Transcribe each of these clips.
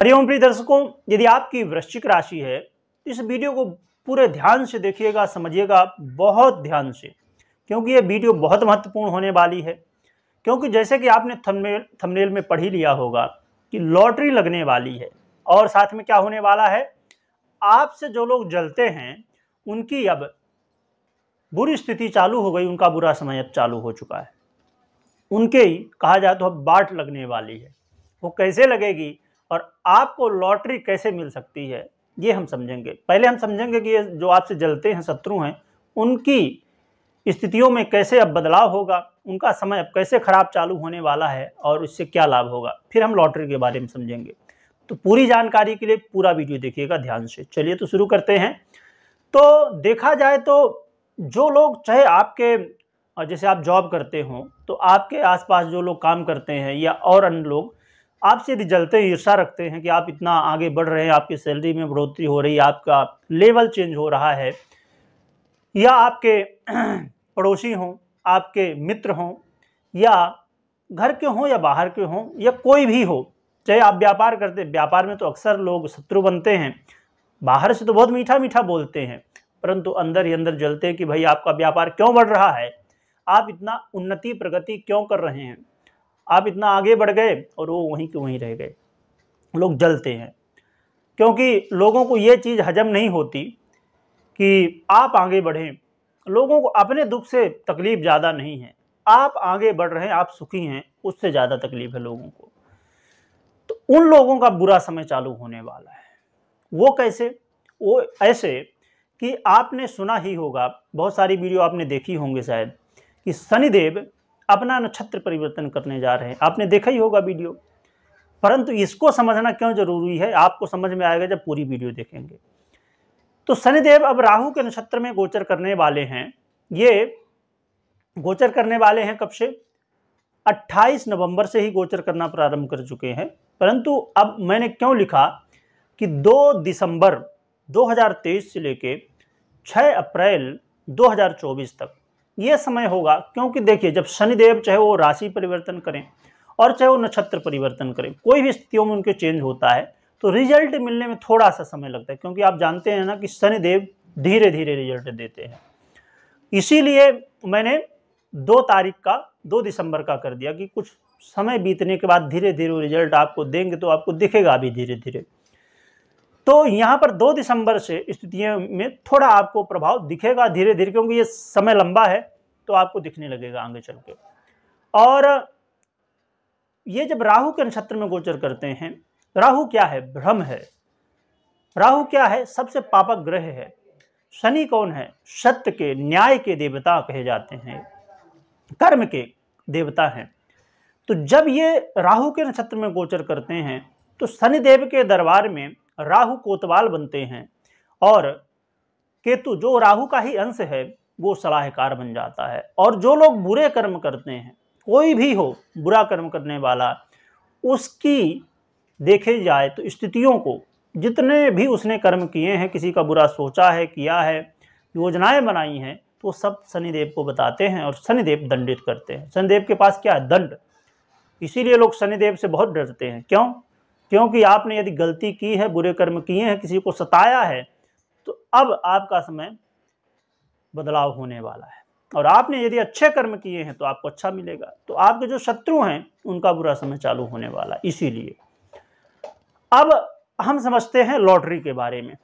हरिओम प्रिय दर्शकों यदि आपकी वृश्चिक राशि है तो इस वीडियो को पूरे ध्यान से देखिएगा समझिएगा बहुत ध्यान से क्योंकि ये वीडियो बहुत महत्वपूर्ण होने वाली है क्योंकि जैसे कि आपने थंबनेल थंबनेल में पढ़ ही लिया होगा कि लॉटरी लगने वाली है और साथ में क्या होने वाला है आपसे जो लोग जलते हैं उनकी अब बुरी स्थिति चालू हो गई उनका बुरा समय अब चालू हो चुका है उनके ही कहा जाए तो अब बाट लगने वाली है वो कैसे लगेगी और आपको लॉटरी कैसे मिल सकती है ये हम समझेंगे पहले हम समझेंगे कि ये जो आपसे जलते हैं शत्रु हैं उनकी स्थितियों में कैसे अब बदलाव होगा उनका समय अब कैसे ख़राब चालू होने वाला है और उससे क्या लाभ होगा फिर हम लॉटरी के बारे में समझेंगे तो पूरी जानकारी के लिए पूरा वीडियो देखिएगा ध्यान से चलिए तो शुरू करते हैं तो देखा जाए तो जो लोग चाहे आपके जैसे आप जॉब करते हो तो आपके आसपास जो लोग काम करते हैं या और अन्य लोग आपसे यदि हैं ईर्षा रखते हैं कि आप इतना आगे बढ़ रहे हैं आपकी सैलरी में बढ़ोतरी हो रही है आपका लेवल चेंज हो रहा है या आपके पड़ोसी हों आपके मित्र हों या घर के हों या बाहर के हों या कोई भी हो चाहे आप व्यापार करते व्यापार में तो अक्सर लोग शत्रु बनते हैं बाहर से तो बहुत मीठा मीठा बोलते हैं परंतु अंदर ही अंदर जलते हैं कि भाई आपका व्यापार क्यों बढ़ रहा है आप इतना उन्नति प्रगति क्यों कर रहे हैं आप इतना आगे बढ़ गए और वो वहीं के वहीं रह गए लोग जलते हैं क्योंकि लोगों को ये चीज़ हजम नहीं होती कि आप आगे बढ़ें लोगों को अपने दुख से तकलीफ़ ज़्यादा नहीं है आप आगे बढ़ रहे हैं आप सुखी हैं उससे ज़्यादा तकलीफ है लोगों को तो उन लोगों का बुरा समय चालू होने वाला है वो कैसे वो ऐसे कि आपने सुना ही होगा बहुत सारी वीडियो आपने देखी होंगे शायद कि शनिदेव अपना नक्षत्र परिवर्तन करने जा रहे हैं आपने देखा ही होगा वीडियो परंतु इसको समझना क्यों जरूरी है आपको समझ में आएगा जब पूरी वीडियो देखेंगे तो शनिदेव अब राहु के नक्षत्र में गोचर करने वाले हैं ये गोचर करने वाले हैं कब से 28 नवंबर से ही गोचर करना प्रारंभ कर चुके हैं परंतु अब मैंने क्यों लिखा कि 2 दिसंबर 2023 से लेकर 6 अप्रैल 2024 तक ये समय होगा क्योंकि देखिए जब शनिदेव चाहे वो राशि परिवर्तन करें और चाहे वो नक्षत्र परिवर्तन करें कोई भी स्थितियों में उनके चेंज होता है तो रिजल्ट मिलने में थोड़ा सा समय लगता है क्योंकि आप जानते हैं ना कि शनिदेव धीरे धीरे रिजल्ट देते हैं इसीलिए मैंने दो तारीख का दो दिसंबर का कर दिया कि कुछ समय बीतने के बाद धीरे धीरे रिजल्ट आपको देंगे तो आपको दिखेगा भी धीरे धीरे तो यहाँ पर दो दिसंबर से स्थितियों में थोड़ा आपको प्रभाव दिखेगा धीरे धीरे क्योंकि ये समय लंबा है तो आपको दिखने लगेगा आगे चल के और ये जब राहु के नक्षत्र में गोचर करते हैं राहु क्या है भ्रम है राहु क्या है सबसे पापक ग्रह है शनि कौन है सत्य के न्याय के देवता कहे जाते हैं कर्म के देवता हैं तो जब ये राहु के नक्षत्र में गोचर करते हैं तो शनिदेव के दरबार में राहु कोतवाल बनते हैं और केतु जो राहु का ही अंश है वो सलाहकार बन जाता है और जो लोग बुरे कर्म करते हैं कोई भी हो बुरा कर्म करने वाला उसकी देखे जाए तो स्थितियों को जितने भी उसने कर्म किए हैं किसी का बुरा सोचा है किया है योजनाएं बनाई हैं तो सब शनिदेव को बताते हैं और शनिदेव दंडित करते हैं शनिदेव के पास क्या है दंड इसीलिए लोग शनिदेव से बहुत डरते हैं क्यों क्योंकि आपने यदि गलती की है बुरे कर्म किए हैं किसी को सताया है तो अब आपका समय बदलाव होने वाला है और आपने यदि अच्छे कर्म किए हैं तो आपको अच्छा मिलेगा तो आपके जो शत्रु हैं उनका बुरा समय चालू होने वाला इसीलिए अब हम समझते हैं लॉटरी के बारे में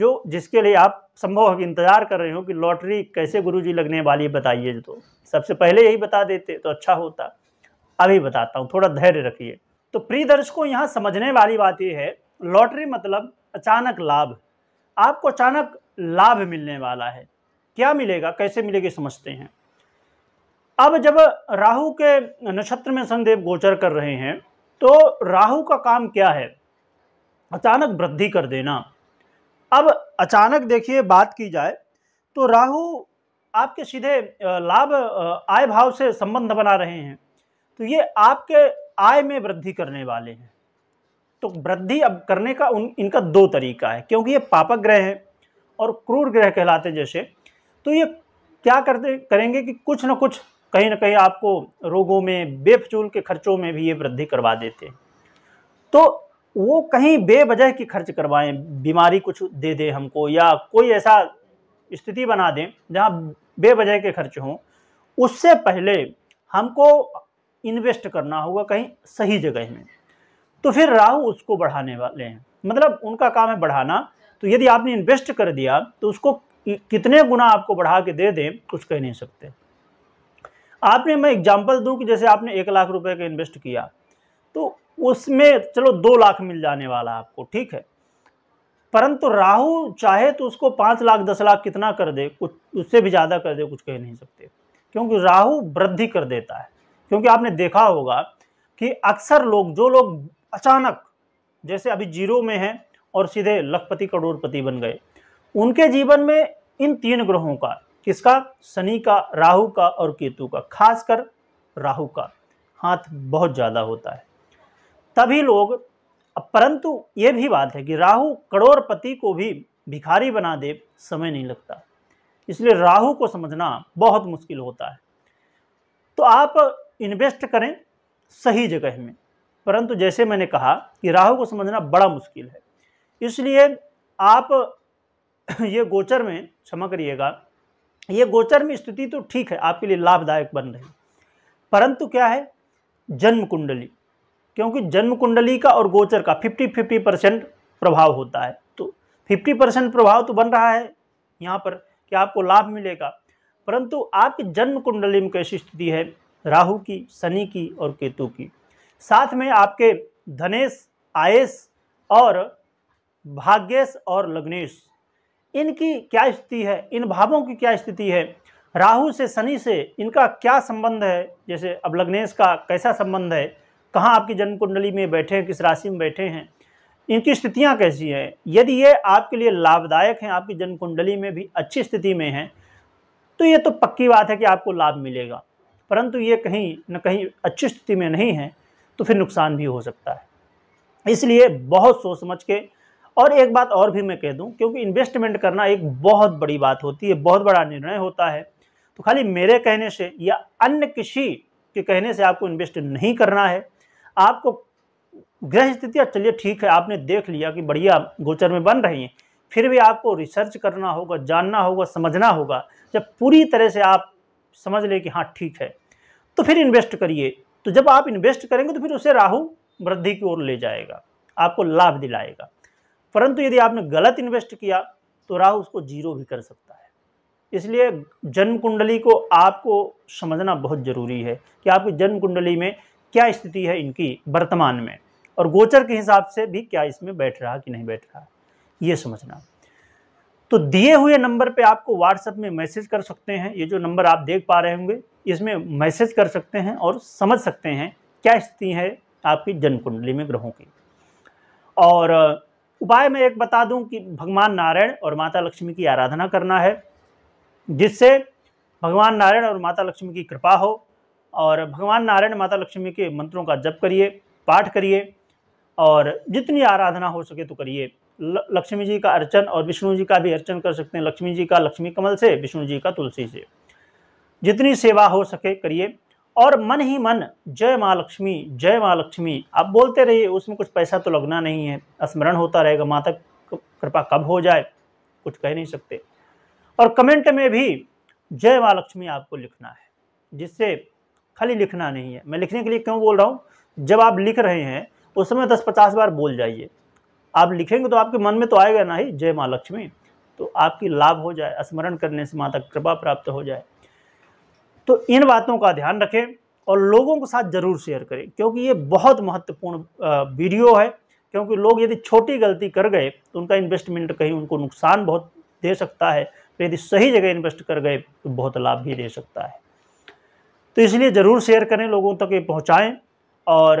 जो जिसके लिए आप संभव है इंतज़ार कर रहे हो कि लॉटरी कैसे गुरुजी लगने वाली है बताइए तो सबसे पहले यही बता देते तो अच्छा होता अभी बताता हूँ थोड़ा धैर्य रखिए तो प्रिय दर्शकों यहाँ समझने वाली बात यह है लॉटरी मतलब अचानक लाभ आपको अचानक लाभ मिलने वाला है क्या मिलेगा कैसे मिलेगा समझते हैं अब जब राहु के नक्षत्र में संदेव गोचर कर रहे हैं तो राहु का काम क्या है अचानक वृद्धि कर देना अब अचानक देखिए बात की जाए तो राहु आपके सीधे लाभ आय भाव से संबंध बना रहे हैं तो ये आपके आय में वृद्धि करने वाले हैं तो वृद्धि अब करने का उन इनका दो तरीका है क्योंकि ये पापक ग्रह हैं और क्रूर ग्रह कहलाते जैसे तो ये क्या करते करेंगे कि कुछ ना कुछ कहीं ना कहीं आपको रोगों में बेफजूल के खर्चों में भी ये वृद्धि करवा देते हैं तो वो कहीं बेवजह की खर्च करवाएं बीमारी कुछ दे दे हमको या कोई ऐसा स्थिति बना दें जहाँ बेवजह के खर्च हों उससे पहले हमको इन्वेस्ट करना होगा कहीं सही जगह में तो फिर राहु उसको बढ़ाने वाले हैं मतलब उनका काम है बढ़ाना तो यदि आपने इन्वेस्ट कर दिया तो उसको कितने गुना आपको बढ़ा के दे दें कुछ कह नहीं सकते आपने मैं एग्जाम्पल दूं कि जैसे आपने एक लाख रुपए का इन्वेस्ट किया तो उसमें चलो दो लाख मिल जाने वाला आपको ठीक है परंतु राहु चाहे तो उसको पाँच लाख दस लाख कितना कर दे कुछ उससे भी ज़्यादा कर दे कुछ कह नहीं सकते क्योंकि राहु वृद्धि कर देता है क्योंकि आपने देखा होगा कि अक्सर लोग जो लोग अचानक जैसे अभी जीरो में हैं और सीधे लखपति करोड़पति बन गए उनके जीवन में इन तीन ग्रहों का किसका शनि का राहु का और केतु का खासकर राहु का हाथ बहुत ज़्यादा होता है तभी लोग परंतु ये भी बात है कि राहु करोड़पति को भी भिखारी बना दे समय नहीं लगता इसलिए राहु को समझना बहुत मुश्किल होता है तो आप इन्वेस्ट करें सही जगह में परंतु जैसे मैंने कहा कि राहु को समझना बड़ा मुश्किल है इसलिए आप ये गोचर में क्षमा करिएगा ये गोचर में स्थिति तो ठीक है आपके लिए लाभदायक बन रही परंतु क्या है जन्म कुंडली क्योंकि जन्म कुंडली का और गोचर का फिफ्टी फिफ्टी परसेंट प्रभाव होता है तो फिफ्टी परसेंट प्रभाव तो बन रहा है यहाँ पर कि आपको लाभ मिलेगा परंतु आपकी जन्म कुंडली में कैसी स्थिति है राहु की शनि की और केतु की साथ में आपके धनेश आयस और भाग्यश और लग्नेश इनकी क्या स्थिति है इन भावों की क्या स्थिति है राहु से शनि से इनका क्या संबंध है जैसे अब लग्नेश का कैसा संबंध है कहाँ आपकी जन्म कुंडली में बैठे हैं किस राशि में बैठे हैं इनकी स्थितियाँ कैसी हैं यदि ये आपके लिए लाभदायक हैं आपकी जन्म कुंडली में भी अच्छी स्थिति में हैं तो ये तो पक्की बात है कि आपको लाभ मिलेगा परंतु ये कहीं न कहीं अच्छी स्थिति में नहीं है तो फिर नुकसान भी हो सकता है इसलिए बहुत सोच समझ के और एक बात और भी मैं कह दूं क्योंकि इन्वेस्टमेंट करना एक बहुत बड़ी बात होती है बहुत बड़ा निर्णय होता है तो खाली मेरे कहने से या अन्य किसी के कहने से आपको इन्वेस्ट नहीं करना है आपको गृह स्थितियाँ चलिए ठीक है आपने देख लिया कि बढ़िया गोचर में बन रही हैं फिर भी आपको रिसर्च करना होगा जानना होगा समझना होगा जब पूरी तरह से आप समझ लें कि हाँ ठीक है तो फिर इन्वेस्ट करिए तो जब आप इन्वेस्ट करेंगे तो फिर उसे राहु वृद्धि की ओर ले जाएगा आपको लाभ दिलाएगा परंतु यदि आपने गलत इन्वेस्ट किया तो राहु उसको जीरो भी कर सकता है इसलिए जन्म कुंडली को आपको समझना बहुत ज़रूरी है कि आपकी जन्म कुंडली में क्या स्थिति है इनकी वर्तमान में और गोचर के हिसाब से भी क्या इसमें बैठ रहा कि नहीं बैठ रहा ये समझना तो दिए हुए नंबर पे आपको व्हाट्सएप में मैसेज कर सकते हैं ये जो नंबर आप देख पा रहे होंगे इसमें मैसेज कर सकते हैं और समझ सकते हैं क्या स्थिति है आपकी जन्म कुंडली में ग्रहों की और उपाय मैं एक बता दूं कि भगवान नारायण और माता लक्ष्मी की आराधना करना है जिससे भगवान नारायण और माता लक्ष्मी की कृपा हो और भगवान नारायण माता लक्ष्मी के मंत्रों का जप करिए पाठ करिए और जितनी आराधना हो सके तो करिए लक्ष्मी जी का अर्चन और विष्णु जी का भी अर्चन कर सकते हैं लक्ष्मी जी का लक्ष्मी कमल से विष्णु जी का तुलसी से जितनी सेवा हो सके करिए और मन ही मन जय माँ लक्ष्मी जय माँ लक्ष्मी आप बोलते रहिए उसमें कुछ पैसा तो लगना नहीं है स्मरण होता रहेगा माँ तक कृपा कब हो जाए कुछ कह नहीं सकते और कमेंट में भी जय माँ लक्ष्मी आपको लिखना है जिससे खाली लिखना नहीं है मैं लिखने के लिए क्यों बोल रहा हूँ जब आप लिख रहे हैं उस समय दस पचास बार बोल जाइए आप लिखेंगे तो आपके मन में तो आएगा ना ही जय माँ लक्ष्मी तो आपकी लाभ हो जाए स्मरण करने से माता कृपा प्राप्त हो जाए तो इन बातों का ध्यान रखें और लोगों के साथ ज़रूर शेयर करें क्योंकि ये बहुत महत्वपूर्ण वीडियो है क्योंकि लोग यदि छोटी गलती कर गए तो उनका इन्वेस्टमेंट कहीं उनको नुकसान बहुत दे सकता है तो यदि सही जगह इन्वेस्ट कर गए तो बहुत लाभ भी दे सकता है तो इसलिए ज़रूर शेयर करें लोगों तक ये पहुँचाएँ और